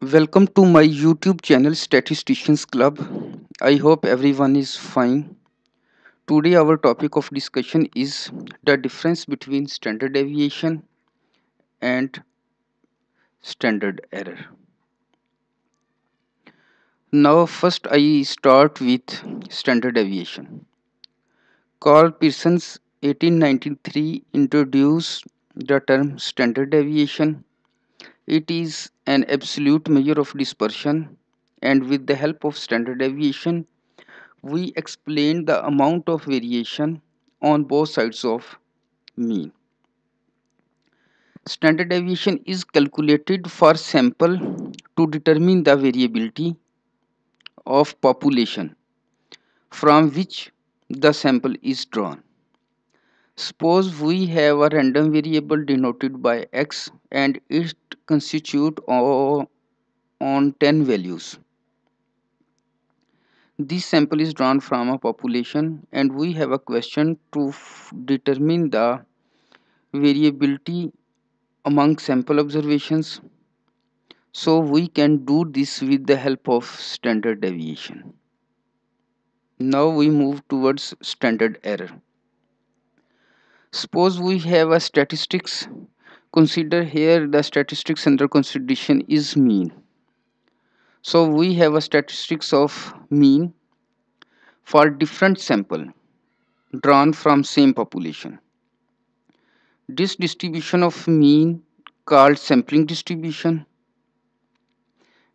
Welcome to my YouTube channel Statisticians Club. I hope everyone is fine. Today our topic of discussion is the difference between standard deviation and standard error. Now first I start with standard deviation. Carl Pearson's 1893 introduced the term standard deviation it is an absolute measure of dispersion, and with the help of standard deviation, we explain the amount of variation on both sides of mean. Standard deviation is calculated for sample to determine the variability of population from which the sample is drawn. Suppose we have a random variable denoted by x and it constitute on 10 values. This sample is drawn from a population and we have a question to determine the variability among sample observations. So we can do this with the help of standard deviation. Now we move towards standard error. Suppose we have a statistics. Consider here the statistics under consideration is mean. So we have a statistics of mean for different sample drawn from same population. This distribution of mean called sampling distribution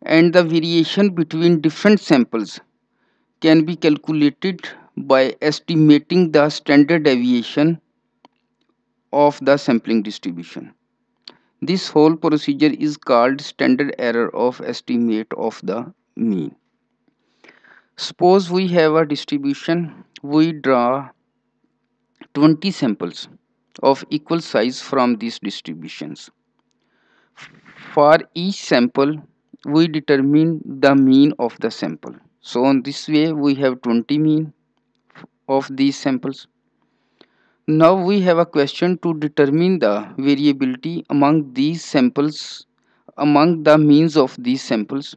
and the variation between different samples can be calculated by estimating the standard deviation of the sampling distribution. This whole procedure is called standard error of estimate of the mean. Suppose we have a distribution, we draw 20 samples of equal size from these distributions. For each sample, we determine the mean of the sample. So on this way, we have 20 mean of these samples. Now we have a question to determine the variability among these samples among the means of these samples.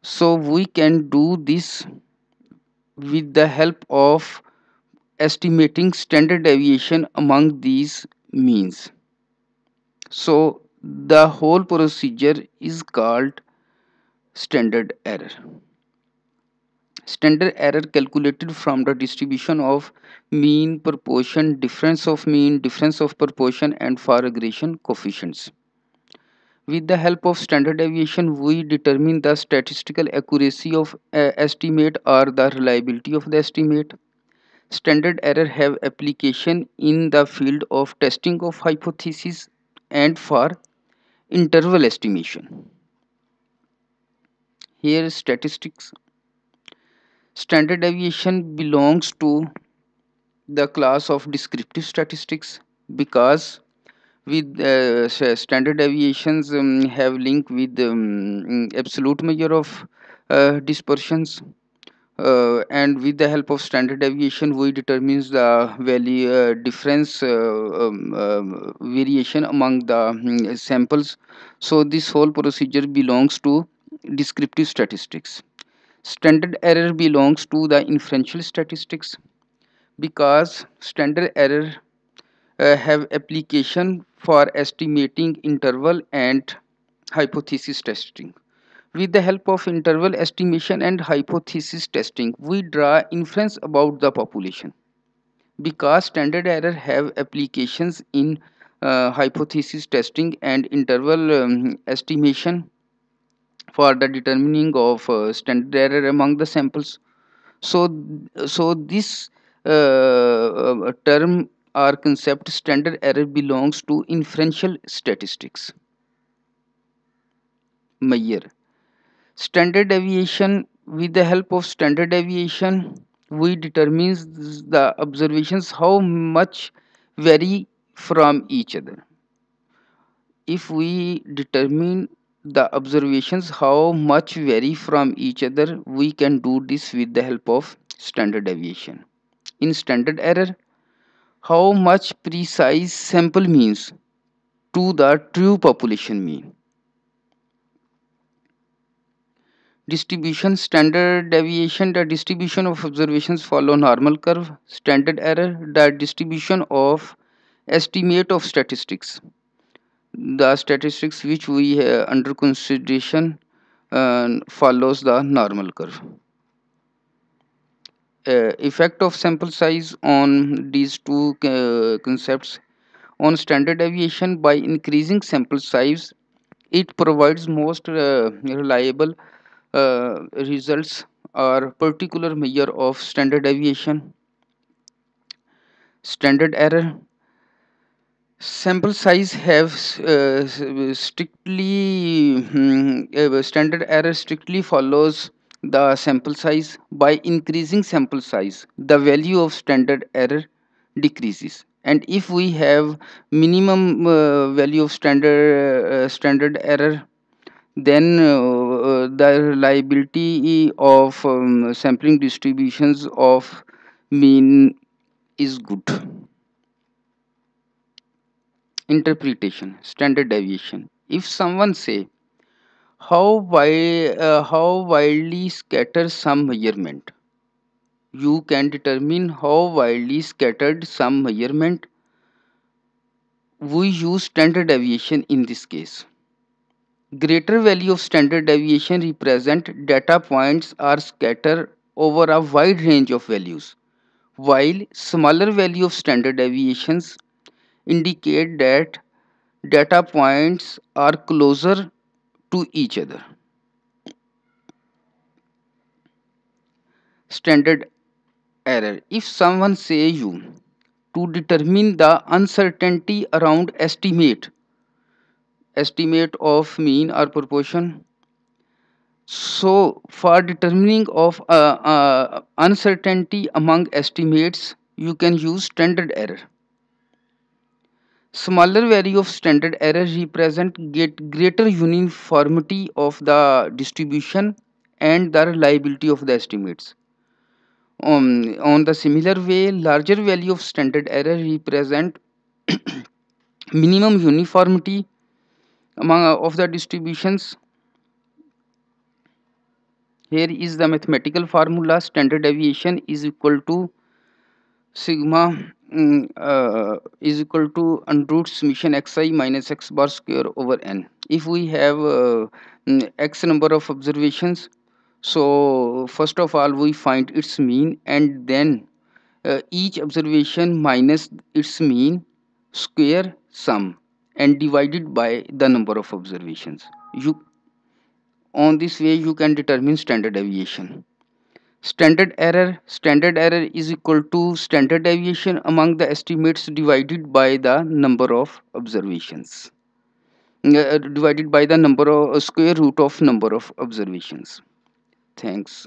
So we can do this with the help of estimating standard deviation among these means. So the whole procedure is called standard error standard error calculated from the distribution of mean proportion difference of mean difference of proportion and far regression coefficients with the help of standard deviation we determine the statistical accuracy of uh, estimate or the reliability of the estimate standard error have application in the field of testing of hypothesis and for interval estimation here statistics Standard deviation belongs to the class of descriptive statistics because with uh, standard deviations um, have link with um, absolute measure of uh, dispersions uh, and with the help of standard deviation we determines the value uh, difference uh, um, uh, variation among the mm, samples so this whole procedure belongs to descriptive statistics standard error belongs to the inferential statistics because standard error uh, have application for estimating interval and hypothesis testing with the help of interval estimation and hypothesis testing we draw inference about the population because standard error have applications in uh, hypothesis testing and interval um, estimation for the determining of uh, standard error among the samples so so this uh, uh term or concept standard error belongs to inferential statistics measure standard deviation with the help of standard deviation we determines the observations how much vary from each other if we determine the observations how much vary from each other we can do this with the help of standard deviation in standard error how much precise sample means to the true population mean distribution standard deviation the distribution of observations follow normal curve standard error the distribution of estimate of statistics the statistics which we have uh, under consideration uh, follows the normal curve. Uh, effect of sample size on these two uh, concepts on standard deviation by increasing sample size it provides most uh, reliable uh, results or particular measure of standard deviation standard error sample size have uh, strictly hmm, uh, standard error strictly follows the sample size by increasing sample size the value of standard error decreases and if we have minimum uh, value of standard uh, standard error then uh, uh, the reliability of um, sampling distributions of mean is good interpretation standard deviation if someone say how wide uh, how widely scattered some measurement you can determine how widely scattered some measurement we use standard deviation in this case greater value of standard deviation represent data points are scattered over a wide range of values while smaller value of standard deviations indicate that data points are closer to each other. Standard error. If someone say you to determine the uncertainty around estimate, estimate of mean or proportion. So for determining of uh, uh, uncertainty among estimates, you can use standard error. Smaller value of standard error represent get greater uniformity of the distribution and the reliability of the estimates. Um, on the similar way, larger value of standard error represent minimum uniformity among uh, of the distributions. Here is the mathematical formula standard deviation is equal to sigma mm, uh, is equal to and root summation xi minus x bar square over n if we have uh, mm, x number of observations so first of all we find its mean and then uh, each observation minus its mean square sum and divided by the number of observations you on this way you can determine standard deviation standard error standard error is equal to standard deviation among the estimates divided by the number of observations uh, uh divided by the number of uh, square root of number of observations thanks